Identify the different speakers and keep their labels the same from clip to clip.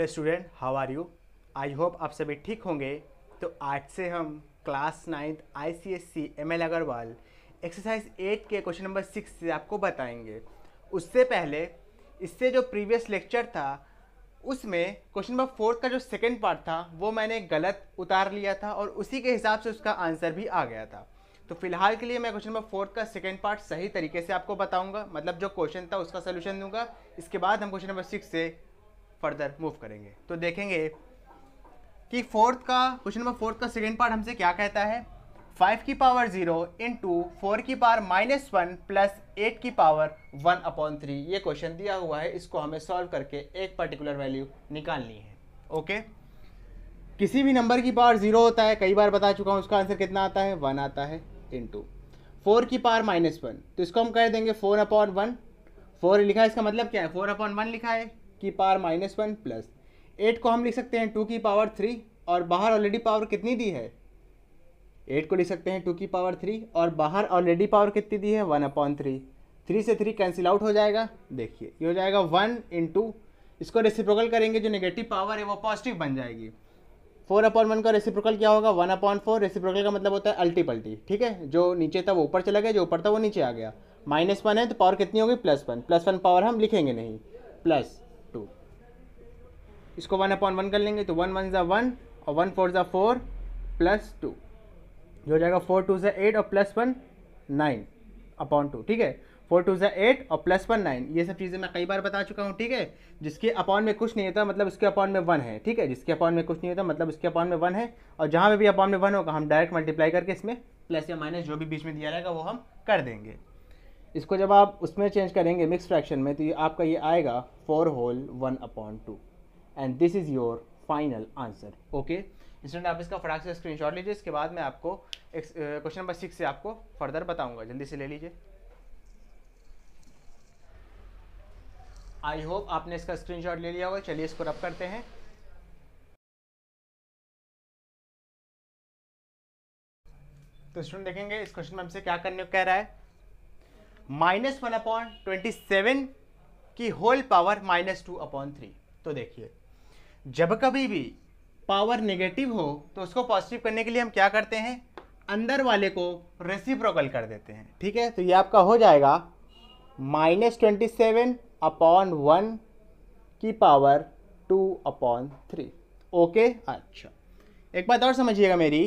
Speaker 1: hello student how are you I hope आप सभी ठीक होंगे तो आज से हम class ninth I C S C M L Agarwal exercise eight के क्वेश्चन नंबर सिक्स से आपको बताएंगे उससे पहले इससे जो प्रीवियस लेक्चर था उसमें क्वेश्चन नंबर फोर्थ का जो सेकेंड पार्ट था वो मैंने गलत उतार लिया था और उसी के हिसाब से उसका आंसर भी आ गया था तो फिलहाल के लिए मैं क्वेश्चन नंबर फोर्थ का सेकेंड पार्ट सही तरीके से आपको बताऊंगा मतलब जो क्वेश्चन था उसका सोल्यूशन दूंगा इसके बाद हम क्वेश्चन नंबर सिक्स से फर्दर मूव करेंगे तो देखेंगे कि फोर्थ का क्वेश्चन नंबर फोर्थ का सेकेंड पार्ट हमसे क्या कहता है फाइव की पावर जीरो इंटू फोर की power minus one plus eight की पावर वन अपॉन थ्री ये क्वेश्चन दिया हुआ है इसको हमें सॉल्व करके एक पर्टिकुलर वैल्यू निकालनी है ओके किसी भी नंबर की पावर जीरो होता है कई बार बता चुका हूँ उसका आंसर कितना आता है वन आता है इंटू फोर की पावर माइनस वन तो इसको हम कह देंगे फोर अपॉन वन फोर लिखा है इसका मतलब क्या है फोर अपॉन वन लिखा है की power minus one plus eight को हम लिख सकते हैं टू की पावर थ्री और बाहर ऑलरेडी पावर कितनी दी है एट को लिख सकते हैं टू की पावर थ्री और बाहर ऑलरेडी पावर कितनी दी है वन अपॉन थ्री थ्री से थ्री कैंसिल आउट हो जाएगा देखिए ये हो जाएगा वन टू इसको रेसिप्रोकल करेंगे जो नेगेटिव पावर है वो पॉजिटिव बन जाएगी फोर अपॉन वन का रेसिप्रोकल क्या होगा वन अपॉन फोर रेसिप्रोकल का मतलब होता है अल्टी पल्टी ठीक है जो नीचे था वो ऊपर चला गया जो ऊपर था वो नीचे आ गया माइनस वन है तो पावर कितनी होगी plus one plus one power हम लिखेंगे नहीं प्लस इसको वन अपॉन वन कर लेंगे तो वन वन ज़ा वन और वन फोर ज़ा फोर प्लस टू जो हो जाएगा फोर टू ज़ा एट और plus one nine upon two ठीक है फोर टू ज़ा एट और प्लस वन नाइन ये सब चीज़ें मैं कई बार बता चुका हूँ ठीक है जिसके अपॉन में कुछ नहीं होता मतलब उसके अपॉन में वन है ठीक है जिसके अपॉन में कुछ नहीं होता मतलब उसके अपॉन में वन है और जहाँ पर भी अपॉन में वन होगा हम डायरेक्ट मल्टीप्लाई करके इसमें प्लस या माइनस जो भी बीच में दिया जाएगा वो हम कर देंगे इसको जब आप उसमें चेंज करेंगे मिक्स फ्रैक्शन में तो ये आपका ये आएगा four whole one upon two and this is your final answer okay instant आप इसका फटाक से शॉट लीजिए इसके बाद मैं आपको क्वेश्चन नंबर सिक्स से आपको फर्दर बताऊंगा जल्दी से ले लीजिए आई होप आपने इसका स्क्रीनशॉट ले लिया होगा चलिए इसको रब करते हैं तो स्टूडेंट देखेंगे इस क्वेश्चन में हमसे क्या करने को कह रहा है minus one upon twenty seven की whole power minus two upon three तो देखिए जब कभी भी पावर नेगेटिव हो तो उसको पॉजिटिव करने के लिए हम क्या करते हैं अंदर वाले को रेसिप्रोकल कर देते हैं ठीक है तो ये आपका हो जाएगा minus twenty seven upon one की power two upon three okay अच्छा एक बात और समझिएगा मेरी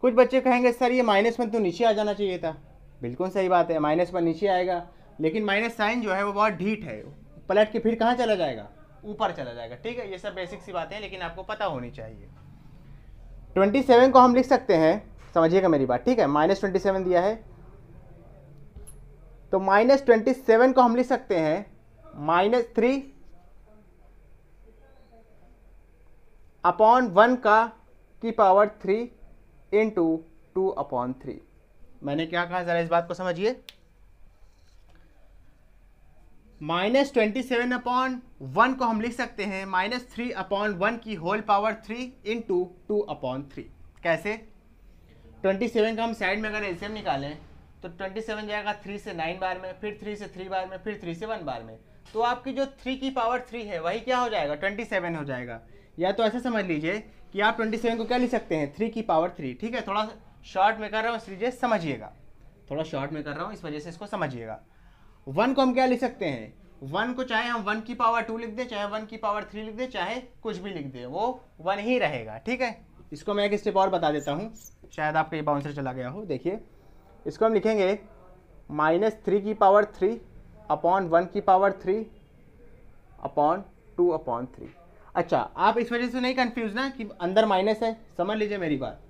Speaker 1: कुछ बच्चे कहेंगे सर ये माइनस वन तो नीचे आ जाना चाहिए था बिल्कुल सही बात है माइनस वन नीचे आएगा लेकिन माइनस साइन जो है वो बहुत ढीठ है पलट के फिर कहाँ चला जाएगा ऊपर चला जाएगा ठीक है ये सब बेसिक सी बातें हैं लेकिन आपको पता होनी चाहिए ट्वेंटी सेवन को हम लिख सकते हैं समझिएगा मेरी बात ठीक है माइनस ट्वेंटी सेवन दिया है तो माइनस ट्वेंटी सेवन को हम लिख सकते हैं माइनस थ्री अपॉन वन का की power three into two upon three मैंने क्या कहा ज़रा इस बात को समझिए minus twenty seven upon one को हम लिख सकते हैं माइनस थ्री अपॉन वन की whole power three into two upon three कैसे ट्वेंटी सेवन का हम साइड में अगर एल्सियम निकालें तो ट्वेंटी सेवन जाएगा थ्री से नाइन बार में फिर थ्री से थ्री बार में फिर थ्री से वन बार में तो आपकी जो थ्री की पावर थ्री है वही क्या हो जाएगा ट्वेंटी सेवन हो जाएगा या तो ऐसा समझ लीजिए कि आप ट्वेंटी सेवन को क्या लिख सकते हैं थ्री की पावर थ्री ठीक है थोड़ा शॉर्ट में कर रहा हूँ इस समझिएगा थोड़ा शॉर्ट में कर रहा हूँ इस वजह से इसको समझिएगा वन को हम क्या लिख सकते हैं वन को चाहे हम वन की पावर टू लिख दें चाहे वन की पावर थ्री लिख दें चाहे कुछ भी लिख दें वो वन ही रहेगा ठीक है इसको मैं एक स्टेप और बता देता हूँ शायद आपका ये बाउंसर चला गया हो देखिए इसको हम लिखेंगे माइनस थ्री की पावर थ्री अपॉन वन की power three upon two upon three अच्छा आप इस वजह से नहीं कन्फ्यूज ना कि अंदर माइनस है समझ लीजिए मेरी बात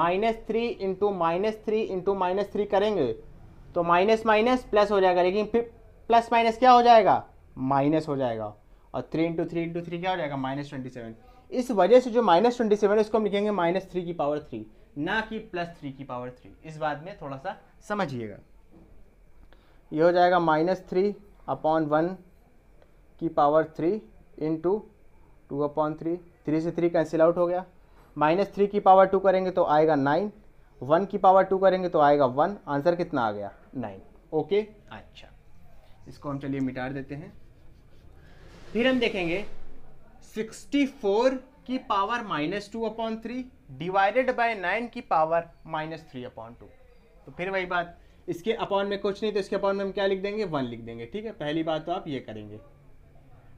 Speaker 1: minus three into minus three into minus three करेंगे तो माइनस माइनस प्लस हो जाएगा लेकिन फिर प्लस माइनस क्या हो जाएगा माइनस हो जाएगा और three into three into three क्या हो जाएगा माइनस ट्वेंटी सेवन इस वजह से जो माइनस ट्वेंटी सेवन है उसको हम लिखेंगे माइनस थ्री की पावर थ्री ना कि प्लस थ्री की पावर थ्री इस बात में थोड़ा सा समझिएगा ये हो जाएगा माइनस थ्री अपॉन वन की power three into two upon three three से थ्री कैंसिल आउट हो गया माइनस थ्री की पावर टू करेंगे तो आएगा नाइन वन की पावर टू करेंगे तो आएगा वन आंसर कितना आ गया नाइन ओके अच्छा इसको हम चलिए मिटार देते हैं फिर हम देखेंगे 64 की power minus two upon three divided by nine की power minus three upon two तो फिर वही बात इसके अपॉन में कुछ नहीं तो इसके अपॉन में हम क्या लिख देंगे वन लिख देंगे ठीक है पहली बात तो आप ये करेंगे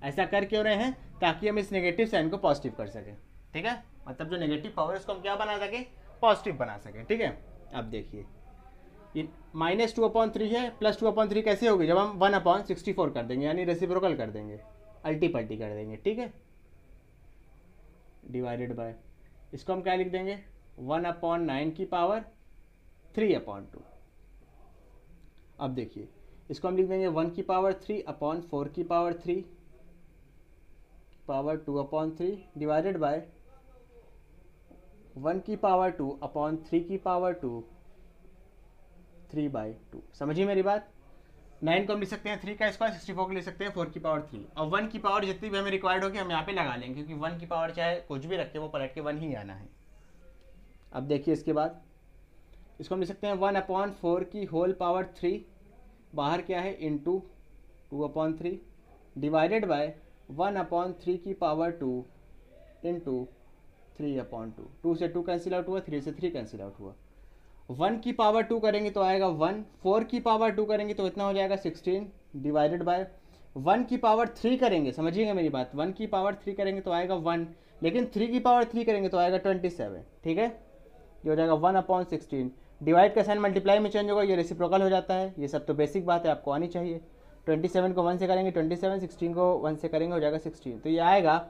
Speaker 1: ऐसा कर क्यों रहे हैं ताकि हम इस नेगेटिव साइन को पॉजिटिव कर सकें ठीक है मतलब जो नेगेटिव पावर है उसको हम क्या बना सकें पॉजिटिव बना सकें ठीक है अब देखिए माइनस टू अपॉन थ्री है प्लस टू अपॉन थ्री कैसे होगी जब हम वन अपॉन सिक्सटी फोर कर देंगे यानी रेसिप्रोकल कर देंगे अल्टी पल्टी कर देंगे ठीक है डिवाइडेड बाय इसको हम क्या लिख देंगे वन अपॉन नाइन की पावर थ्री अपॉन टू अब देखिए इसको हम लिख देंगे वन की पावर थ्री अपॉन फोर की power three power two upon three divided by one की पावर टू अपॉन थ्री की power two three by two समझिए मेरी बात नाइन को हम लिख सकते हैं थ्री का स्क्वायर सिक्सटी फोर को लिख सकते हैं फोर की पावर थ्री और वन की पावर जितनी भी हमें रिक्वायर्ड होगी हम यहाँ पे लगा लेंगे क्योंकि वन की पावर चाहे कुछ भी रखे वो पलट के वन ही आना है अब देखिए इसके बाद इसको हम लिख सकते हैं वन अपॉन फोर की होल पावर थ्री बाहर क्या है into two upon three divided by one upon three की power two into three upon two two से टू कैंसिल आउट हुआ थ्री से थ्री कैंसिल आउट हुआ one की पावर टू करेंगे तो आएगा वन फोर की पावर टू करेंगे तो इतना हो जाएगा सिक्सटीन डिवाइडेड बाय वन की पावर थ्री करेंगे समझिएगा मेरी बात वन की पावर थ्री करेंगे तो आएगा वन लेकिन थ्री की पावर थ्री करेंगे तो आएगा ट्वेंटी सेवन ठीक है ये हो जाएगा वन अपॉन सिक्सटीन डिवाइड का साइन मल्टीप्लाई में चेंज होगा ये रेसिप्रोकल हो जाता है ये सब तो बेसिक बात है आपको आनी चाहिए ट्वेंटी सेवन को वन से करेंगे ट्वेंटी सेवन सिक्सटीन को वन से करेंगे हो जाएगा सिक्सटीन तो ये आएगा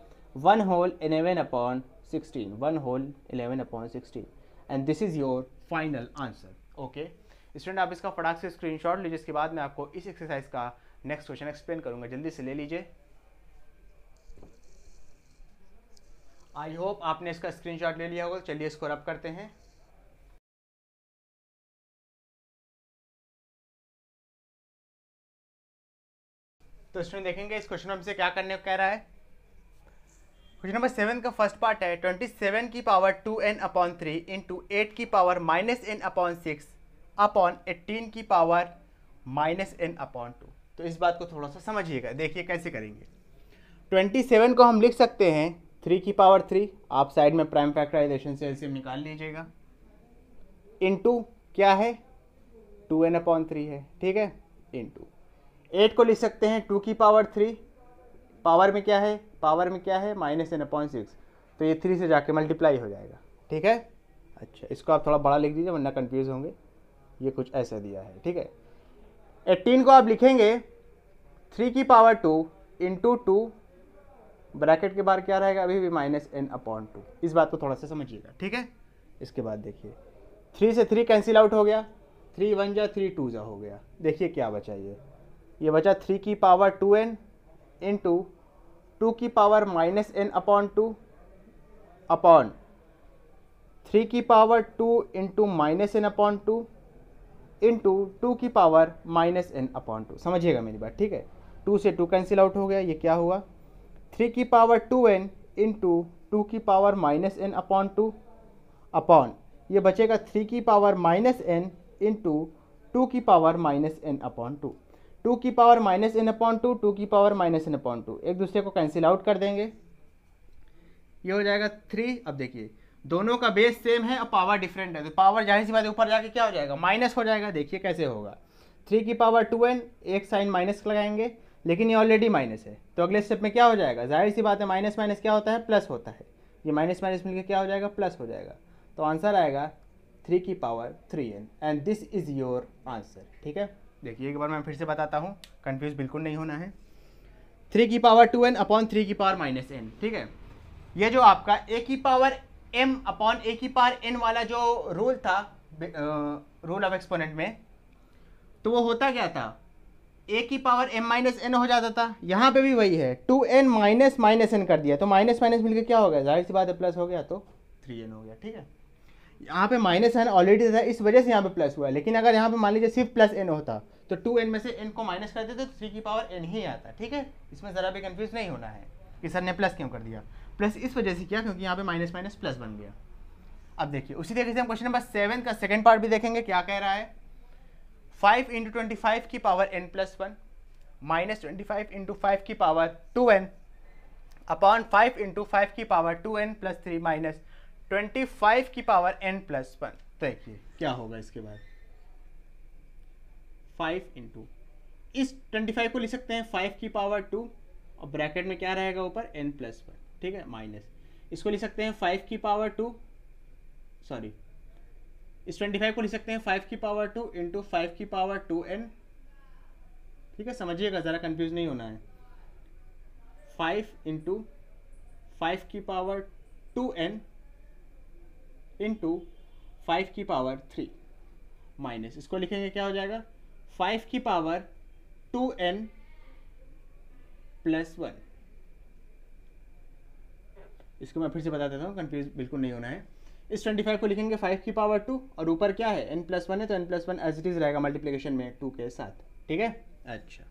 Speaker 1: one whole eleven upon sixteen one whole eleven upon sixteen and this is your final answer okay student आप इसका फटाक से स्क्रीनशॉट लीजिए इसके बाद मैं आपको इस एक्सरसाइज का नेक्स्ट क्वेश्चन एक्सप्लेन करूंगा जल्दी से ले लीजिए आई होप आपने इसका स्क्रीनशॉट ले लिया होगा चलिए इसको रब करते हैं तो स्टूडेंट देखेंगे इस क्वेश्चन में हमसे क्या करने को कह रहा है क्वेश्चन नंबर सेवन का फर्स्ट पार्ट है ट्वेंटी सेवन की power two n upon three into eight की power minus n upon six upon eighteen की power minus n upon two तो इस बात को थोड़ा सा समझिएगा देखिए कैसे करेंगे ट्वेंटी सेवन को हम लिख सकते हैं थ्री की पावर थ्री आप साइड में प्राइम फैक्टराइजेशन से एलसीएम निकाल लीजिएगा इंटू क्या है टू एन अपॉन थ्री है ठीक है इंटू एट को लिख सकते हैं टू की पावर थ्री पावर में क्या है पावर में क्या है माइनस एन अपॉइंट सिक्स तो ये थ्री से जाके मल्टीप्लाई हो जाएगा ठीक है अच्छा इसको आप थोड़ा बड़ा लिख दीजिए वरना कन्फ्यूज होंगे ये कुछ ऐसा दिया है ठीक है एट्टीन को आप लिखेंगे थ्री की power two into two bracket के बाहर क्या रहेगा अभी भी माइनस एन अपॉन टू इस बात को थोड़ा सा समझिएगा ठीक है इसके बाद देखिए थ्री से थ्री कैंसिल आउट हो गया थ्री वन जा थ्री टू जा हो गया देखिए क्या बचा ये ये बचा थ्री की power two n into two की power minus n upon two upon three की power two into minus n upon two into two की power minus n upon two समझिएगा मेरी बात ठीक है टू से टू कैंसिल आउट हो गया ये क्या हुआ थ्री की power two n into two की power minus n upon two upon ये बचेगा थ्री की power minus n into two की power minus n upon two two की power minus n upon two two की power minus n upon two एक दूसरे को कैंसिल आउट कर देंगे ये हो जाएगा थ्री अब देखिए दोनों का बेस सेम है और पावर डिफरेंट है तो पावर जाहिर सी बात ऊपर जाके क्या हो जाएगा माइनस हो जाएगा देखिए कैसे होगा थ्री की पावर टू एन एक साइन माइनस लगाएंगे लेकिन ये ऑलरेडी माइनस है तो अगले स्टेप में क्या हो जाएगा जाहिर सी बात है माइनस माइनस क्या होता है प्लस होता है ये माइनस माइनस मिलकर क्या हो जाएगा प्लस हो जाएगा तो आंसर आएगा थ्री की power three n and this is your answer ठीक है देखिए एक बार मैं फिर से बताता हूँ कन्फ्यूज़ बिल्कुल नहीं होना है थ्री की power two n upon three की पावर माइनस एन ठीक है ये जो आपका ए की पावर एम अपॉन ए की पावर एन वाला जो रूल था रूल ऑफ एक्सपोनेंट में तो वो होता क्या था ए की पावर एम माइनस एन हो जाता था यहाँ पे भी वही है two n minus minus n कर दिया तो माइनस माइनस मिलकर क्या हो गया जाहिर सी बात है प्लस हो गया तो थ्री एन हो गया ठीक है यहाँ पे माइनस एन ऑलरेडी था इस वजह से यहाँ पे प्लस हुआ है लेकिन अगर यहाँ पे मान लीजिए सिर्फ प्लस एन होता तो टू एन में से एन को माइनस कर देते तो थ्री की पावर एन ही आता ठीक है इसमें ज़रा भी कन्फ्यूज़ नहीं होना है कि सर ने प्लस क्यों कर दिया प्लस इस वजह से किया क्योंकि यहाँ पे माइनस माइनस प्लस बन गया अब देखिए उसी तरीके से हम क्वेश्चन नंबर सेवन का सेकेंड पार्ट भी देखेंगे क्या कह रहा है फाइव इंटू ट्वेंटी फाइव की power n plus one minus twenty five into five की power two n upon five into five की power two n plus three minus twenty five की पावर एन प्लस वन देखिए क्या होगा इसके बाद five into इस ट्वेंटी फाइव को लिख सकते हैं फाइव की पावर टू और ब्रैकेट में क्या रहेगा ऊपर एन प्लस वन ठीक है माइनस इसको लिख सकते हैं फाइव की पावर टू सॉरी इस ट्वेंटी फाइव को लिख सकते हैं फाइव की पावर टू इंटू फाइव की पावर टू एन ठीक है समझिएगा ज़रा कन्फ्यूज नहीं होना है फाइव इंटू फाइव की power two n into five की पावर थ्री माइनस इसको लिखेंगे क्या हो जाएगा फाइव की power two n plus one इसको मैं फिर से बता देता हूँ कंफ्यूज बिल्कुल नहीं होना है इस 25 को लिखेंगे 5 की पावर 2 और ऊपर क्या है n प्लस वन है तो n plus one as it is रहेगा मल्टीप्लीकेशन में 2 के साथ ठीक है अच्छा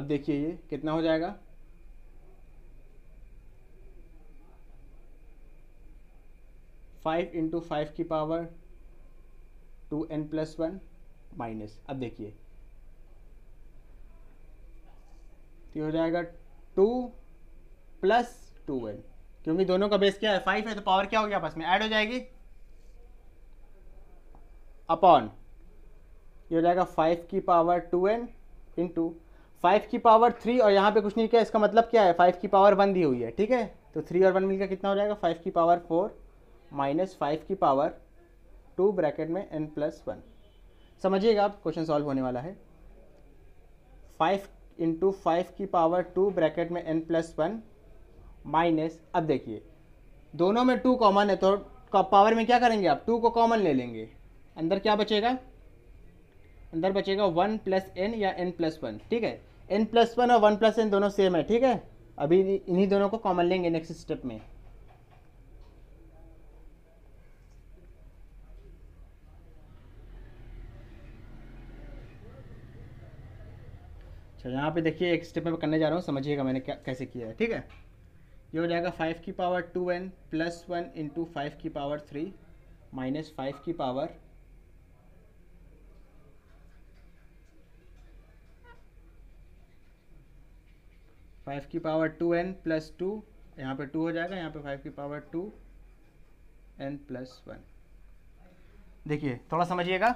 Speaker 1: अब देखिए ये कितना हो जाएगा फाइव इंटू फाइव की power two n plus one minus अब देखिए हो जाएगा टू प्लस टू एन क्योंकि दोनों का बेस क्या है फाइव है तो पावर क्या हो गया आपस में ऐड हो जाएगी अपॉन ये हो जाएगा फाइव की power two n into five की पावर थ्री और यहाँ पे कुछ नहीं किया इसका मतलब क्या है फाइव की पावर वन दी हुई है ठीक है तो थ्री और वन मिलकर कितना हो जाएगा फाइव की पावर फोर माइनस फाइव की पावर टू ब्रैकेट में एन प्लस वन समझिएगा आप क्वेश्चन सॉल्व होने वाला है फाइव इंटू फाइव की पावर टू ब्रैकेट में एन प्लस वन माइनस अब देखिए दोनों में टू कॉमन है तो पावर में क्या करेंगे आप टू को कॉमन ले लेंगे अंदर क्या बचेगा अंदर बचेगा वन प्लस एन या एन प्लस वन ठीक है एन प्लस वन और वन प्लस एन दोनों सेम है ठीक है अभी इन्हीं दोनों को कॉमन लेंगे नेक्स्ट स्टेप में अच्छा यहाँ पे देखिए एक स्टेप में करने जा रहा हूँ समझिएगा मैंने क्या कैसे किया है ठीक है ये हो जाएगा फाइव की power two n plus one into five की पावर थ्री माइनस फाइव की पावर फाइव की power two n plus two यहाँ पे टू हो जाएगा यहाँ पे फाइव की power two n plus one देखिए थोड़ा समझिएगा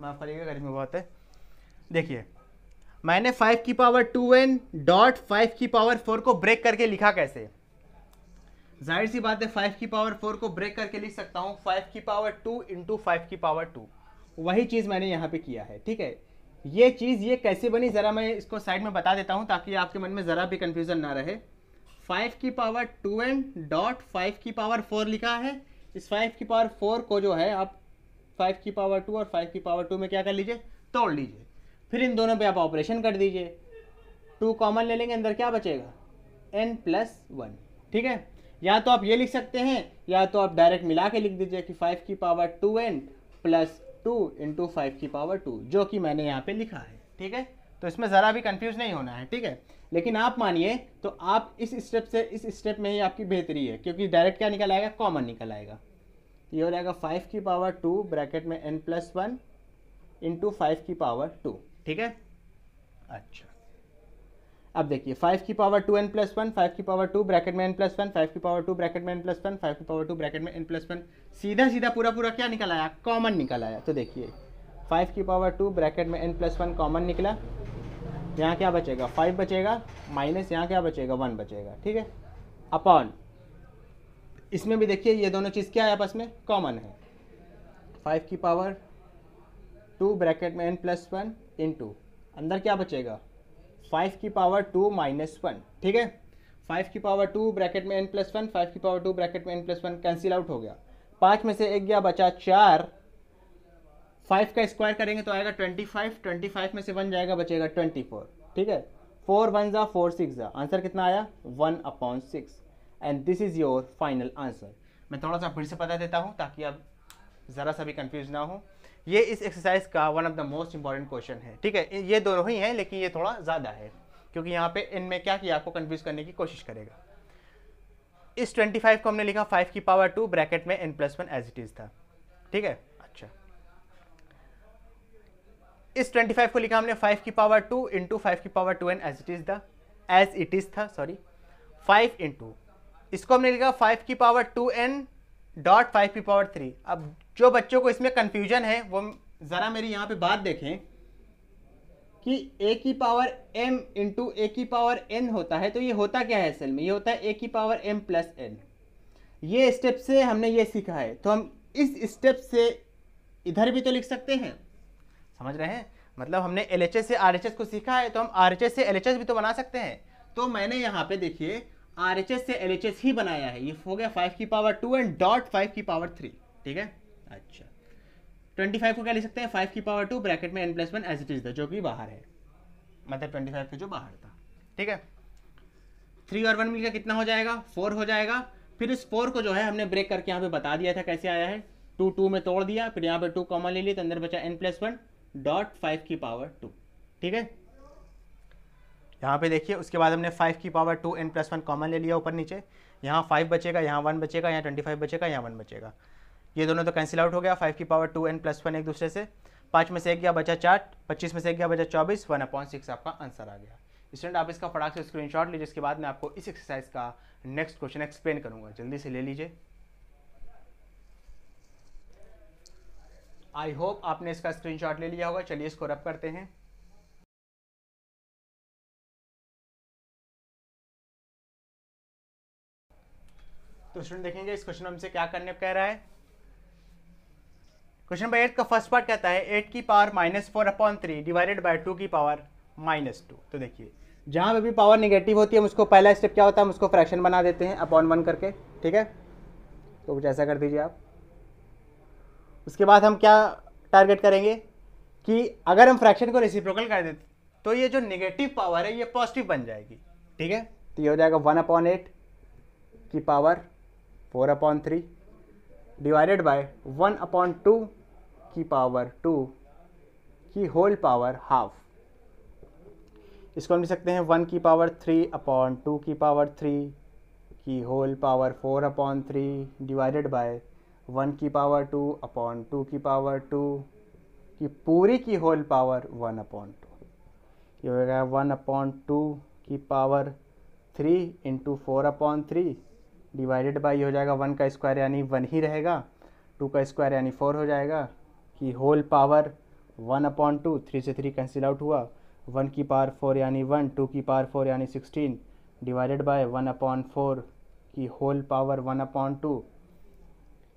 Speaker 1: माफ़ करिएगा गरीब में बहुत है देखिए मैंने फाइव की power two n dot five की पावर फोर को ब्रेक करके लिखा कैसे जाहिर सी बात है फाइव की पावर फोर को ब्रेक करके लिख सकता हूँ फाइव की पावर टू इंटू फाइव की पावर टू वही चीज़ मैंने यहाँ पे किया है ठीक है ये चीज़ ये कैसे बनी ज़रा मैं इसको साइड में बता देता हूँ ताकि आपके मन में ज़रा भी कन्फ्यूज़न ना रहे फाइव की power two n dot five की पावर फोर लिखा है इस फाइव की पावर फोर को जो है आप फाइव की पावर टू और फाइव की पावर टू में क्या कर लीजिए तोड़ लीजिए फिर इन दोनों पे आप ऑपरेशन कर दीजिए टू कॉमन ले लेंगे अंदर क्या बचेगा एन प्लस वन ठीक है या तो आप ये लिख सकते हैं या तो आप डायरेक्ट मिला के लिख दीजिए कि फाइव की power two n plus two into five की पावर टू जो कि मैंने यहाँ पे लिखा है ठीक है तो इसमें ज़रा भी कंफ्यूज नहीं होना है ठीक है लेकिन आप मानिए तो आप इस स्टेप से इस स्टेप में ही आपकी बेहतरी है क्योंकि डायरेक्ट क्या निकल आएगा कॉमन निकल आएगा ये हो जाएगा फाइव की पावर टू ब्रैकेट में n plus one into five की पावर टू ठीक है अच्छा अब देखिए फाइव की power two n plus one five की पावर टू ब्रैकेट में एन प्लस वन फाइव की पावर टू ब्रैकेट में एन प्लस वन फाइव की पावर टू ब्रैकेट में एन प्लस वन सीधा सीधा पूरा पूरा क्या निकल आया कॉमन निकल आया तो देखिए फाइव की पावर टू ब्रैकेट में एन प्लस वन कॉमन निकला यहाँ क्या बचेगा फाइव बचेगा माइनस यहाँ क्या बचेगा वन बचेगा ठीक है अपॉन इसमें भी देखिए ये दोनों चीज़ क्या है आपस में कॉमन है फाइव की पावर टू ब्रैकेट में n plus one into अंदर क्या बचेगा फाइव की पावर टू माइनस वन ठीक है फाइव की पावर टू ब्रैकेट में एन प्लस वन फाइव की पावर टू ब्रैकेट में n plus one cancel out हो गया पाँच में से एक गया बचा चार फाइव का स्क्वायर करेंगे तो आएगा ट्वेंटी फाइव ट्वेंटी फाइव में से वन जाएगा बचेगा ट्वेंटी फोर ठीक है फोर वन ज़ा फोर सिक्स ज़ा आंसर कितना आया one upon six and this is your final answer मैं थोड़ा सा फिर से बता देता हूँ ताकि आप ज़रा सा भी कंफ्यूज ना हो ये इस एक्सरसाइज का one of the most important question है ठीक है ये दोनों ही हैं लेकिन ये थोड़ा ज़्यादा है क्योंकि यहाँ पे इनमें क्या किया आपको कंफ्यूज करने की कोशिश करेगा इस 25 को हमने लिखा 5 की पावर 2 ब्रैकेट में n plus one as it is था ठीक है अच्छा इस 25 को लिखा हमने 5 की पावर 2 इंटू फाइव की power 2 n as it is the as it is था सॉरी 5 इंटू इसको हमने लिखा फाइव की power two n dot five की पावर थ्री अब जो बच्चों को इसमें कन्फ्यूजन है वो ज़रा मेरी यहाँ पे बात देखें कि ए की पावर एम इंटू ए की पावर एन होता है तो ये होता क्या है असल में ये होता है ए की पावर एम प्लस एन ये स्टेप से हमने ये सीखा है तो हम इस स्टेप से इधर भी तो लिख सकते हैं समझ रहे हैं मतलब हमने एल से आर को सीखा है तो हम आर से एल भी तो बना सकते हैं तो मैंने यहाँ पे देखिए आर से एल ही बनाया है ये हो गया फाइव की power two and dot five की पावर थ्री ठीक है अच्छा ट्वेंटी फाइव को क्या ले सकते हैं फाइव की पावर टू ब्रैकेट में n plus one as it is the जो कि बाहर है मतलब ट्वेंटी फाइव का जो बाहर था ठीक है थ्री और वन मिलकर कितना हो जाएगा फोर हो जाएगा फिर इस फोर को जो है हमने ब्रेक करके यहाँ पे बता दिया था कैसे आया है टू टू में तोड़ दिया फिर यहाँ पे टू कॉमन ले लिया तो अंदर बचा n plus one dot five की पावर टू ठीक है यहाँ पे देखिए उसके बाद हमने फाइव की power two n plus one common ले लिया ऊपर नीचे यहाँ फाइव बचेगा यहाँ वन बचेगा यहाँ ट्वेंटी फाइव बचेगा यहाँ वन बचेगा ये दोनों तो कैंसिल आउट हो गया फाइव की power two n plus one एक दूसरे से पाँच में से एक गया बचा चार पच्चीस में से एक गया बचा चौबीस वन अपॉइंट सिक्स आपका आंसर आ गया स्टूडेंट आप इसका फटाक से स्क्रीन शॉट लीजिए इसके बाद मैं आपको इस एक्सरसाइज का नेक्स्ट क्वेश्चन एक्सप्लेन करूँगा जल्दी से ले लीजिए आई होप आपने इसका स्क्रीनशॉट ले लिया होगा चलिए इसको रब करते हैं तो स्टूडेंट देखेंगे इस क्वेश्चन हमसे क्या करने कह रहा है क्वेश्चन नंबर एट का फर्स्ट पार्ट कहता है एट की power minus four upon three divided by two की पावर माइनस टू तो देखिए जहाँ पर भी पावर निगेटिव होती है हम उसको पहला स्टेप क्या होता है हम उसको फ्रैक्शन बना देते हैं अपॉन वन करके ठीक है तो कुछ ऐसा कर दीजिए आप उसके बाद हम क्या टारगेट करेंगे कि अगर हम फ्रैक्शन को रेसिप्रोकल कर देते तो ये जो नेगेटिव पावर है ये पॉजिटिव बन जाएगी ठीक है तो ये हो जाएगा वन अपॉन एट की power four upon three divided by one upon two की पावर टू की होल पावर हाफ इसको हम लिख सकते हैं वन की पावर थ्री अपॉन टू की पावर थ्री की whole power four upon three divided by one की पावर टू अपॉन टू की पावर टू की पूरी की whole power one upon two ये होगा वन अपॉन टू की power three into four upon three divided by हो जाएगा वन का स्क्वायर यानी वन ही रहेगा टू का स्क्वायर यानी फोर हो जाएगा कि whole power one upon two three से थ्री कैंसिल आउट हुआ वन की पावर फोर यानी वन टू की पावर फोर यानी sixteen divided by one upon four की whole power one upon two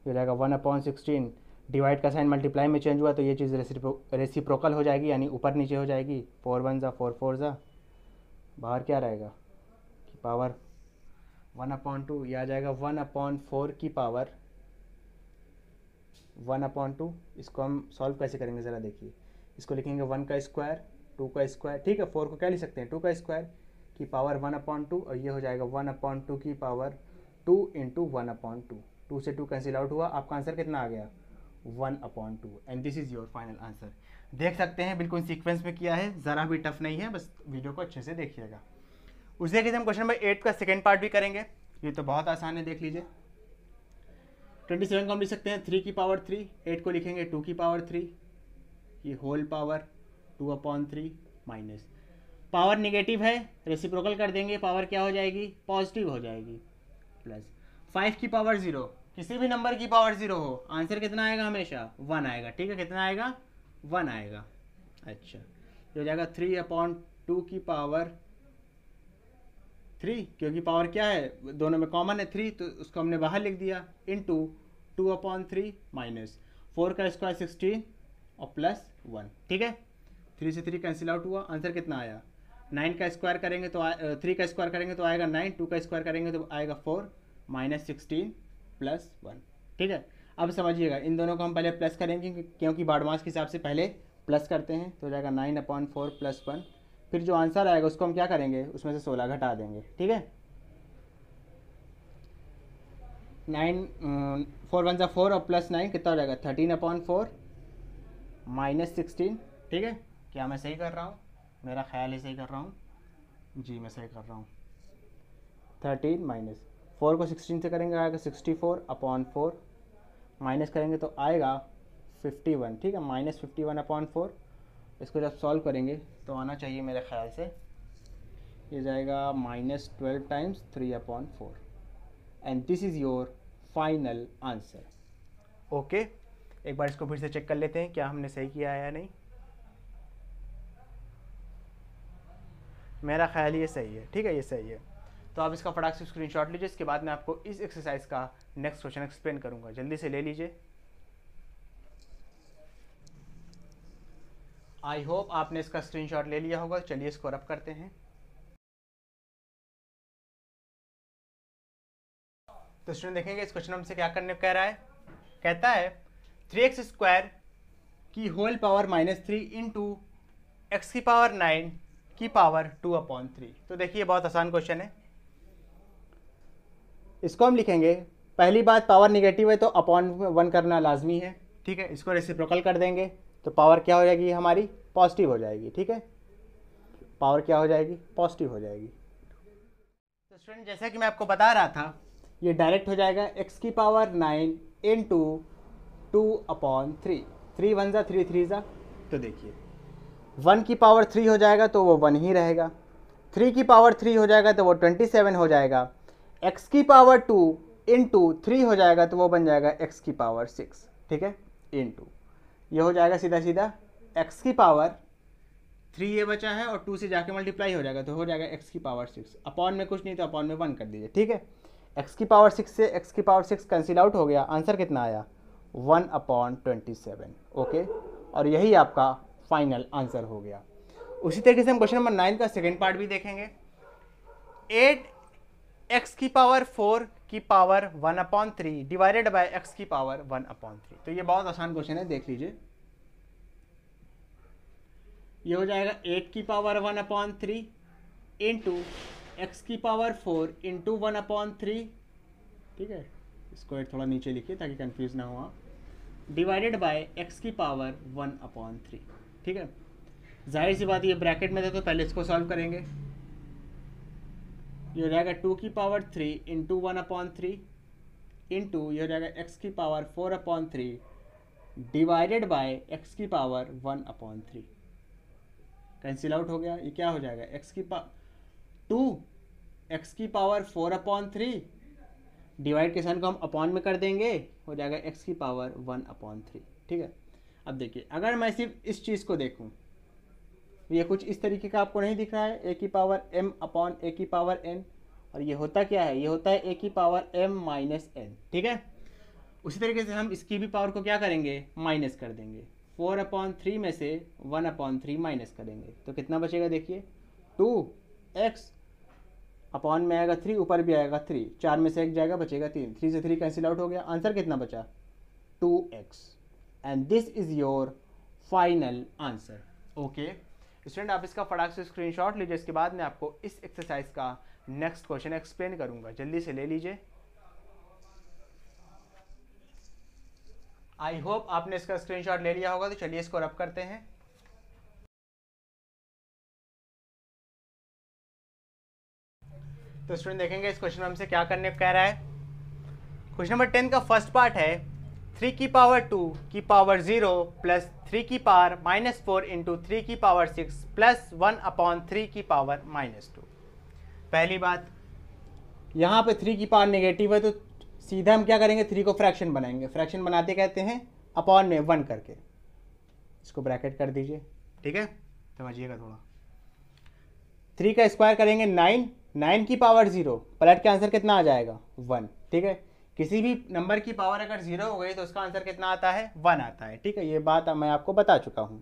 Speaker 1: हो जाएगा वन अपॉन सिक्सटीन डिवाइड का साइन मल्टीप्लाई में चेंज हुआ तो ये चीज़ रेसिप्रो रेसिप्रोकल हो जाएगी यानी ऊपर नीचे हो जाएगी फोर वन ज़ा फोर फोर ज़ा बाहर क्या रहेगा कि पावर वन अपॉन टू यह आ जाएगा वन अपॉन फोर की पावर वन अपॉन टू इसको हम सॉल्व कैसे करेंगे ज़रा देखिए इसको लिखेंगे वन का स्क्वायर टू का स्क्वायर ठीक है फोर को क्या लिख सकते हैं टू का स्क्वायर की पावर वन अपॉन टू और ये हो जाएगा वन अपॉन टू की power two into one upon two two से टू कैंसिल आउट हुआ आपका आंसर कितना आ गया one upon two and this is your final answer देख सकते हैं बिल्कुल सीक्वेंस में किया है ज़रा भी टफ नहीं है बस वीडियो को अच्छे से देखिएगा उसी तरीके से हम क्वेश्चन नंबर एट का सेकेंड पार्ट भी करेंगे ये तो बहुत आसान है देख लीजिए ट्वेंटी सेवन को हम लिख सकते हैं थ्री की पावर थ्री एट को लिखेंगे टू की पावर थ्री ये whole power two upon three minus power negative है रेसिप्रोकल कर देंगे पावर क्या हो जाएगी पॉजिटिव हो जाएगी प्लस फाइव की पावर ज़ीरो किसी भी नंबर की पावर ज़ीरो हो आंसर कितना आएगा हमेशा वन आएगा ठीक है कितना आएगा वन आएगा अच्छा ये हो जाएगा थ्री अपॉन टू की पावर थ्री क्योंकि पावर क्या है दोनों में कॉमन है थ्री तो उसको हमने बाहर लिख दिया into two upon three minus four का स्क्वायर सिक्सटीन और प्लस वन ठीक है थ्री से थ्री कैंसिल आउट हुआ आंसर कितना आया नाइन का स्क्वायर करेंगे तो थ्री का स्क्वायर करेंगे तो आएगा नाइन टू का स्क्वायर करेंगे तो आएगा four minus sixteen plus one ठीक है अब समझिएगा इन दोनों को हम पहले प्लस करेंगे क्योंकि बाडमास के हिसाब से पहले प्लस करते हैं तो हो जाएगा nine upon four plus one फिर जो आंसर आएगा उसको हम क्या करेंगे उसमें से सोलह घटा देंगे ठीक है नाइन फोर वन सा फोर और प्लस नाइन कितना हो जाएगा thirteen upon four minus sixteen ठीक है क्या मैं सही कर रहा हूँ मेरा ख्याल ही सही कर रहा हूँ जी मैं सही कर रहा हूँ थर्टीन माइनस फोर को सिक्सटीन से करेंगे आएगा sixty four upon four minus करेंगे तो आएगा फिफ्टी वन ठीक है minus fifty one upon four इसको जब सॉल्व करेंगे तो आना चाहिए मेरे ख्याल से ये जाएगा minus twelve times three upon four and this is your final answer okay एक बार इसको फिर से चेक कर लेते हैं क्या हमने सही किया है या नहीं मेरा ख्याल ये सही है ठीक है ये सही है तो आप इसका फटाक से स्क्रीनशॉट लीजिए इसके बाद मैं आपको इस एक्सरसाइज का नेक्स्ट क्वेश्चन एक्सप्लेन करूँगा जल्दी से ले लीजिए आई होप आपने इसका स्क्रीनशॉट ले लिया होगा चलिए इसको रब करते हैं तो स्टूडेंट देखेंगे इस क्वेश्चन हमसे क्या करने कह रहा है कहता है थ्री एक्स स्क्वायर की whole power minus three into x की पावर नाइन की पावर टू अपॉन थ्री तो देखिए बहुत आसान क्वेश्चन है इसको हम लिखेंगे पहली बात पावर निगेटिव है तो अपॉन वन करना लाजमी है ठीक है इसको रेसिप्रोकल कर देंगे तो पावर क्या हो जाएगी हमारी पॉजिटिव हो जाएगी ठीक है पावर क्या हो जाएगी पॉजिटिव हो जाएगी तो स्टूडेंट जैसा कि मैं आपको बता रहा था ये डायरेक्ट हो जाएगा एक्स की power nine into two upon three three one ज़ा थ्री थ्री ज़ा तो देखिए वन की पावर थ्री हो जाएगा तो वो वन ही रहेगा थ्री की पावर थ्री हो जाएगा तो वो ट्वेंटी सेवन हो जाएगा एक्स की power two into three हो जाएगा तो वो बन जाएगा एक्स की पावर सिक्स ठीक है इन टू ये हो जाएगा सीधा सीधा एक्स की पावर थ्री ये बचा है और टू से जाके मल्टीप्लाई हो जाएगा तो हो जाएगा एक्स की पावर सिक्स अपॉन में कुछ नहीं तो अपॉन में वन कर दीजिए ठीक है एक्स की पावर सिक्स से एक्स की पावर सिक्स कैंसिल आउट हो गया आंसर कितना आया one upon twenty seven okay और यही आपका फाइनल आंसर हो गया उसी तरीके से हम क्वेश्चन नंबर नाइन का सेकेंड पार्ट भी देखेंगे एट एक्स की पावर फोर की power one upon three divided by x की पावर वन अपॉन थ्री तो ये बहुत आसान क्वेश्चन है देख लीजिए ये हो जाएगा एट की power one upon three into x की power four into one upon three ठीक है इसको एट थोड़ा नीचे लिखिए ताकि कंफ्यूज ना हो आप डिवाइडेड बाय एक्स की पावर वन अपॉन थ्री ठीक है जाहिर सी बात ये ब्रैकेट में था तो पहले इसको सॉल्व करेंगे ये हो जाएगा टू की power three into one upon three into ये हो जाएगा एक्स की power four upon three divided by x की power one upon three cancel out हो गया ये क्या हो जाएगा एक्स की पा टू एक्स की power four upon three divide के सन को हम अपॉन में कर देंगे हो जाएगा एक्स की पावर वन अपॉन थ्री ठीक है अब देखिए अगर मैं सिर्फ इस चीज़ को देखूँ तो ये कुछ इस तरीके का आपको नहीं दिख रहा है ए की पावर एम अपॉन ए की पावर एन और ये होता क्या है ये होता है ए की पावर एम माइनस एन ठीक है उसी तरीके से हम इसकी भी पावर को क्या करेंगे माइनस कर देंगे फोर अपॉन थ्री में से वन अपॉन थ्री माइनस करेंगे तो कितना बचेगा देखिए टू एक्स अपॉन में आएगा थ्री ऊपर भी आएगा थ्री चार में से एक जाएगा बचेगा तीन थ्री से थ्री कैंसिल आउट हो गया आंसर कितना बचा two x and this is your final answer okay student आप इसका फटाक से स्क्रीनशॉट लीजिए इसके बाद मैं आपको इस एक्सरसाइज का नेक्स्ट क्वेश्चन एक्सप्लेन करूंगा जल्दी से ले लीजिए आई होप आपने इसका स्क्रीनशॉट ले लिया होगा तो चलिए इसको रब करते हैं तो स्टूडेंट देखेंगे इस क्वेश्चन में हमसे क्या करने कह रहा है क्वेश्चन नंबर टेन का फर्स्ट पार्ट है थ्री की पावर टू की पावर ज़ीरो प्लस थ्री की power minus four into three की power six plus one upon three की पावर माइनस टू पहली बात यहाँ पे थ्री की पावर नेगेटिव है तो सीधा हम क्या करेंगे थ्री को फ्रैक्शन बनाएंगे फ्रैक्शन बनाते कहते हैं अपॉन में वन करके इसको ब्रैकेट कर दीजिए ठीक है समझिएगा थोड़ा थ्री का स्क्वायर करेंगे नाइन नाइन की पावर ज़ीरो पलट के आंसर कितना आ जाएगा वन ठीक है किसी भी नंबर की पावर अगर जीरो हो गई तो उसका आंसर कितना आता है वन आता है ठीक है ये बात मैं आपको बता चुका हूँ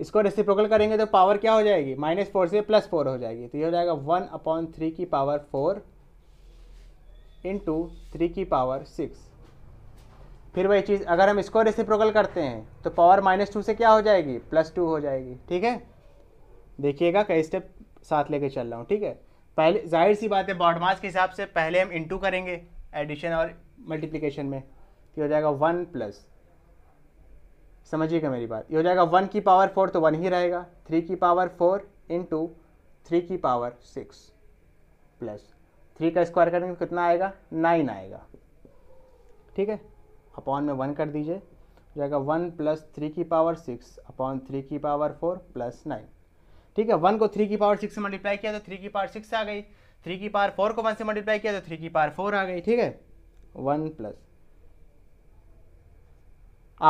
Speaker 1: इसको रेसिप्रोकल करेंगे तो पावर क्या हो जाएगी माइनस फोर से प्लस फोर हो जाएगी तो ये हो जाएगा वन अपॉन थ्री की पावर फोर इंटू थ्री की पावर सिक्स फिर वही चीज़ अगर हम इसको रेसिप्रोकल करते हैं तो पावर माइनस टू से क्या हो जाएगी प्लस टू हो जाएगी ठीक है देखिएगा कई स्टेप साथ लेके चल रहा हूँ ठीक है पहले जाहिर सी बात है बॉडमास के हिसाब से पहले हम इंटू करेंगे एडिशन और मल्टीप्लिकेशन में ये हो जाएगा वन प्लस समझिएगा मेरी बात ये हो जाएगा वन की पावर फोर तो वन ही रहेगा थ्री की पावर फोर इंटू थ्री की पावर सिक्स प्लस थ्री का स्क्वायर करेंगे तो कितना आएगा नाइन आएगा ठीक है अपॉन में वन कर दीजिए हो जाएगा वन प्लस थ्री की पावर सिक्स अपॉन थ्री की पावर फोर प्लस नाइन ठीक है वन को थ्री की पावर सिक्स से मल्टीप्लाई किया तो थ्री की पावर सिक्स आ गई थ्री की पावर फोर को वन से मल्टीप्लाई किया तो थ्री की पावर फोर आ गई ठीक है वन प्लस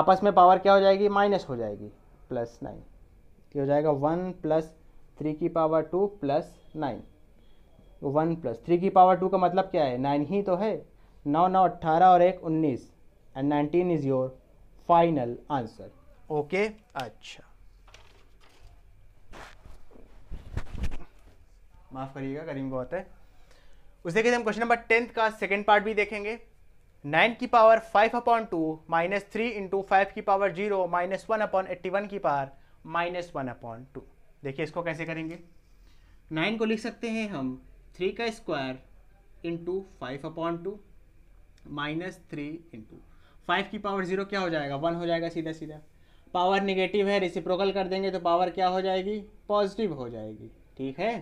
Speaker 1: आपस में पावर क्या हो जाएगी माइनस हो जाएगी प्लस नाइन क्या हो जाएगा वन प्लस थ्री की power two plus nine one plus three की पावर टू का मतलब क्या है नाइन ही तो है नौ नौ अट्ठारह और एक उन्नीस and nineteen is your final answer okay अच्छा माफ़ करिएगा करीम बहुत है उसके बाद हम क्वेश्चन नंबर टेंथ का सेकेंड पार्ट भी देखेंगे नाइन की power five upon two minus three into five की power zero minus one upon eighty one की power minus one upon two देखिए इसको कैसे करेंगे नाइन को लिख सकते हैं हम थ्री का square into five upon two minus three into five की पावर जीरो क्या हो जाएगा वन हो जाएगा सीधा सीधा पावर निगेटिव है रिसिप्रोकल कर देंगे तो पावर क्या हो जाएगी पॉजिटिव हो जाएगी ठीक है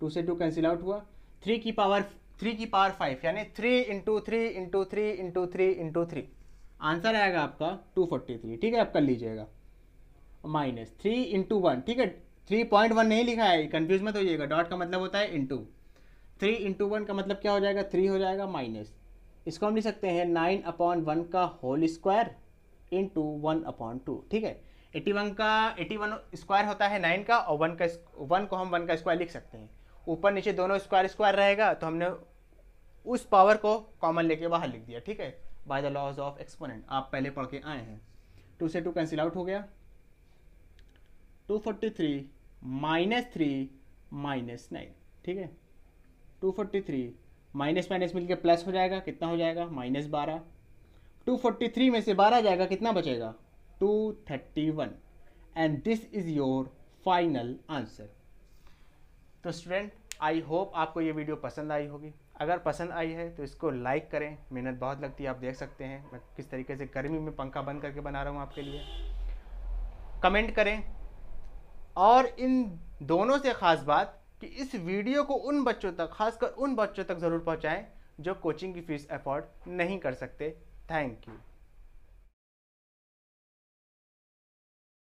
Speaker 1: टू से टू कैंसिल आउट हुआ थ्री की पावर थ्री की पावर फाइव यानी three into three into three into three into three answer आएगा आपका टू फोर्टी थ्री ठीक है आप कर लीजिएगा माइनस थ्री इंटू वन ठीक है थ्री पॉइंट वन नहीं लिखा है कन्फ्यूज मत होइएगा डॉट का मतलब होता है इंटू थ्री इंटू वन का मतलब क्या हो जाएगा थ्री हो जाएगा माइनस इसको हम लिख सकते हैं नाइन अपॉन वन का whole square into one upon two ठीक है एटी वन का एटी वन स्क्वायर होता है नाइन का और वन का वन को हम वन का स्क्वायर लिख सकते हैं ऊपर नीचे दोनों स्क्वायर स्क्वायर रहेगा तो हमने उस पावर को कॉमन लेके बाहर लिख दिया ठीक है by the laws of exponent आप पहले पढ़ के आए हैं टू से टू कैंसिल आउट हो गया two forty three minus three minus nine ठीक है two forty three minus minus मिलकर प्लस हो जाएगा कितना हो जाएगा माइनस बारह टू फोर्टी थ्री में से बारह जाएगा कितना बचेगा two thirty one and this is your final answer तो स्टूडेंट आई होप आपको ये वीडियो पसंद आई होगी अगर पसंद आई है तो इसको लाइक करें मेहनत बहुत लगती है आप देख सकते हैं मैं किस तरीके से गर्मी में पंखा बंद करके बना रहा हूँ आपके लिए कमेंट करें और इन दोनों से ख़ास बात कि इस वीडियो को उन बच्चों तक खासकर उन बच्चों तक ज़रूर पहुँचाएँ जो कोचिंग की फ़ीस अफोर्ड नहीं कर सकते थैंक यू